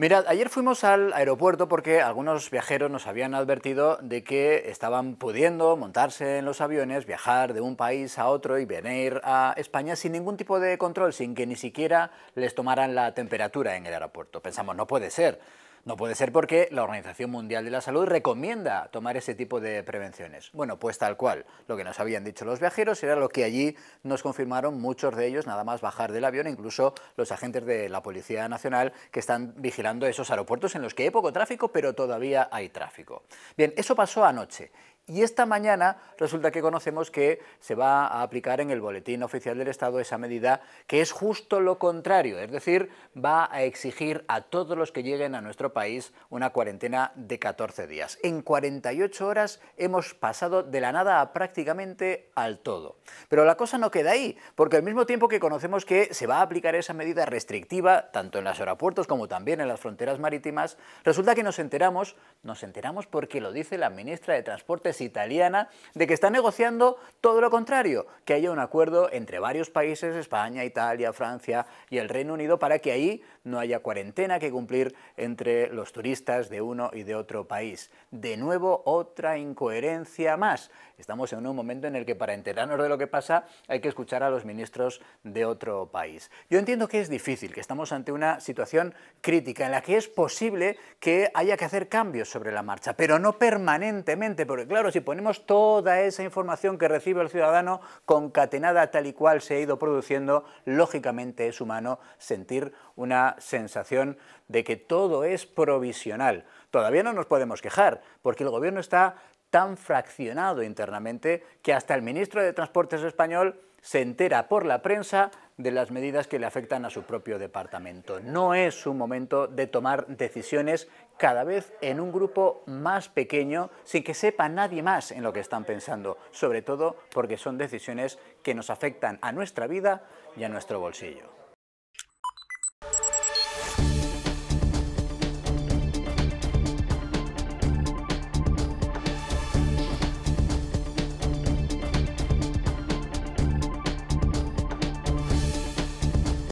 Mirad, ayer fuimos al aeropuerto porque algunos viajeros nos habían advertido de que estaban pudiendo montarse en los aviones, viajar de un país a otro y venir a España sin ningún tipo de control, sin que ni siquiera les tomaran la temperatura en el aeropuerto. Pensamos, no puede ser. No puede ser porque la Organización Mundial de la Salud recomienda tomar ese tipo de prevenciones. Bueno, pues tal cual. Lo que nos habían dicho los viajeros era lo que allí nos confirmaron muchos de ellos, nada más bajar del avión, incluso los agentes de la Policía Nacional que están vigilando esos aeropuertos en los que hay poco tráfico, pero todavía hay tráfico. Bien, eso pasó anoche y esta mañana resulta que conocemos que se va a aplicar en el Boletín Oficial del Estado esa medida que es justo lo contrario, es decir, va a exigir a todos los que lleguen a nuestro país una cuarentena de 14 días. En 48 horas hemos pasado de la nada a prácticamente al todo. Pero la cosa no queda ahí, porque al mismo tiempo que conocemos que se va a aplicar esa medida restrictiva, tanto en los aeropuertos como también en las fronteras marítimas, resulta que nos enteramos, nos enteramos porque lo dice la ministra de Transportes italiana de que está negociando todo lo contrario, que haya un acuerdo entre varios países, España, Italia, Francia y el Reino Unido, para que ahí no haya cuarentena que cumplir entre los turistas de uno y de otro país. De nuevo, otra incoherencia más. Estamos en un momento en el que para enterarnos de lo que pasa hay que escuchar a los ministros de otro país. Yo entiendo que es difícil, que estamos ante una situación crítica en la que es posible que haya que hacer cambios sobre la marcha, pero no permanentemente, porque claro, si ponemos toda esa información que recibe el ciudadano concatenada tal y cual se ha ido produciendo, lógicamente es humano sentir una sensación de que todo es provisional. Todavía no nos podemos quejar, porque el gobierno está tan fraccionado internamente que hasta el ministro de Transportes español se entera por la prensa de las medidas que le afectan a su propio departamento. No es un momento de tomar decisiones cada vez en un grupo más pequeño sin que sepa nadie más en lo que están pensando, sobre todo porque son decisiones que nos afectan a nuestra vida y a nuestro bolsillo.